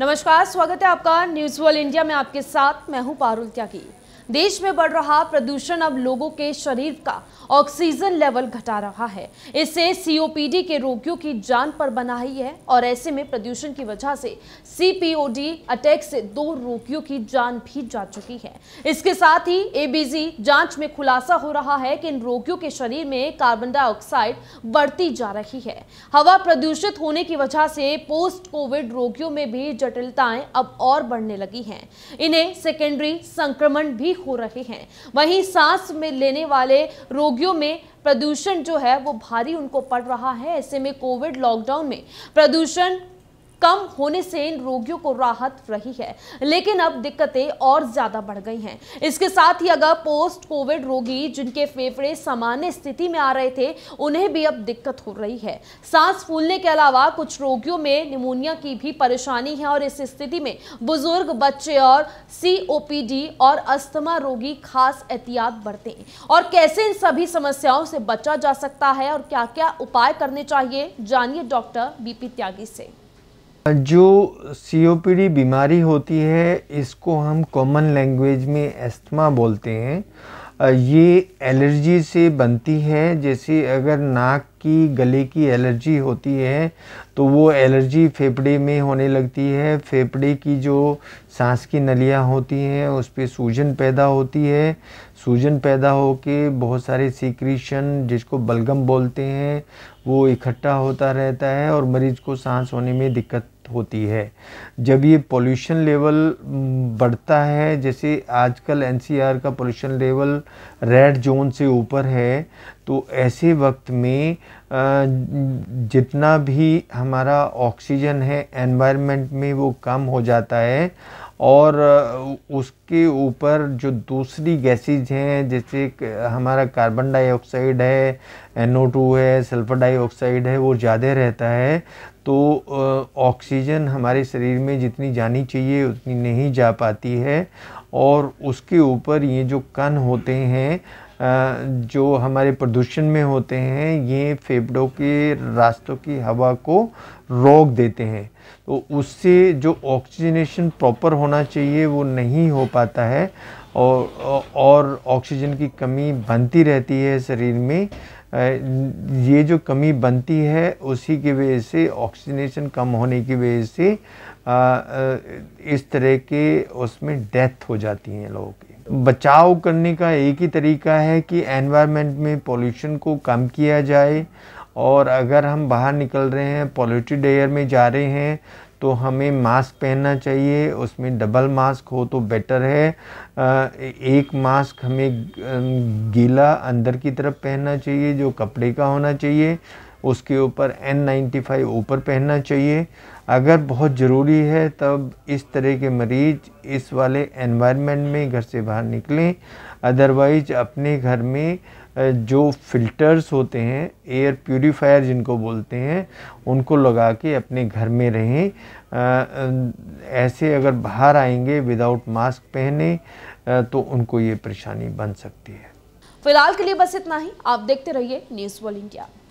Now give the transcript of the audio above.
नमस्कार स्वागत है आपका न्यूज वर्ल्ड इंडिया में आपके साथ मैं हूं पारुल त्यागी देश में बढ़ रहा प्रदूषण अब लोगों के शरीर का ऑक्सीजन लेवल घटा रहा है इससे सीओपीडी के रोगियों की जान पर बना ही है और ऐसे में प्रदूषण की वजह से सीपीओडी अटैक से दो रोगियों की जान भी जा चुकी है इसके साथ ही एबीजी जांच में खुलासा हो रहा है कि इन रोगियों के शरीर में कार्बन डाइऑक्साइड बढ़ती जा रही है हवा प्रदूषित होने की वजह से पोस्ट कोविड रोगियों में भी जटिलताएं अब और बढ़ने लगी है इन्हें सेकेंडरी संक्रमण भी ठीक हो रहे हैं वहीं सांस में लेने वाले रोगियों में प्रदूषण जो है वो भारी उनको पड़ रहा है ऐसे में कोविड लॉकडाउन में प्रदूषण कम होने से इन रोगियों को राहत रही है लेकिन अब दिक्कतें और ज्यादा बढ़ गई हैं इसके साथ ही अगर पोस्ट कोविड रोगी जिनके फेफड़े सामान्य स्थिति में आ रहे थे उन्हें भी अब दिक्कत हो रही है सांस फूलने के अलावा कुछ रोगियों में निमोनिया की भी परेशानी है और इस स्थिति में बुजुर्ग बच्चे और सीओपीडी और अस्थमा रोगी खास एहतियात बरतें और कैसे इन सभी समस्याओं से बचा जा सकता है और क्या क्या उपाय करने चाहिए जानिए डॉक्टर बीपी त्यागी से जो सीओपीडी बीमारी होती है इसको हम कॉमन लैंग्वेज में एस्थमा बोलते हैं ये एलर्जी से बनती है जैसे अगर नाक की गले की एलर्जी होती है तो वो एलर्जी फेफड़े में होने लगती है फेफड़े की जो सांस की नलियाँ होती हैं उस पर सूजन पैदा होती है सूजन पैदा हो के बहुत सारे सीक्रीशन जिसको बलगम बोलते हैं वो इकट्ठा होता रहता है और मरीज़ को सांस होने में दिक्कत होती है जब ये पोल्यूशन लेवल बढ़ता है जैसे आजकल एनसीआर का पोल्यूशन लेवल रेड जोन से ऊपर है तो ऐसे वक्त में जितना भी हमारा ऑक्सीजन है एनवायरनमेंट में वो कम हो जाता है और उसके ऊपर जो दूसरी गैसेज हैं जैसे हमारा कार्बन डाइऑक्साइड है एन टू है सल्फ़र डाइऑक्साइड है वो ज़्यादा रहता है तो ऑक्सीजन हमारे शरीर में जितनी जानी चाहिए उतनी नहीं जा पाती है और उसके ऊपर ये जो कण होते हैं जो हमारे प्रदूषण में होते हैं ये फेफड़ों के रास्तों की हवा को रोक देते हैं तो उससे जो ऑक्सीजनेशन प्रॉपर होना चाहिए वो नहीं हो पाता है और और ऑक्सीजन की कमी बनती रहती है शरीर में ये जो कमी बनती है उसी की वजह से ऑक्सीजनेशन कम होने की वजह से इस तरह के उसमें डेथ हो जाती हैं लोगों की बचाव करने का एक ही तरीका है कि एनवायरनमेंट में पोल्यूशन को कम किया जाए और अगर हम बाहर निकल रहे हैं पॉल्यूटेड एयर में जा रहे हैं तो हमें मास्क पहनना चाहिए उसमें डबल मास्क हो तो बेटर है एक मास्क हमें गीला अंदर की तरफ पहनना चाहिए जो कपड़े का होना चाहिए उसके ऊपर एन फाइव ऊपर पहनना चाहिए अगर बहुत ज़रूरी है तब इस तरह के मरीज़ इस वाले एनवायरनमेंट में घर से बाहर निकलें अदरवाइज अपने घर में जो फ़िल्टर्स होते हैं एयर प्यूरीफायर जिनको बोलते हैं उनको लगा के अपने घर में रहें ऐसे अगर बाहर आएंगे विदाउट मास्क पहने तो उनको ये परेशानी बन सकती है फिलहाल के लिए बस इतना ही आप देखते रहिए न्यूज़ वर्ल्ड इंडिया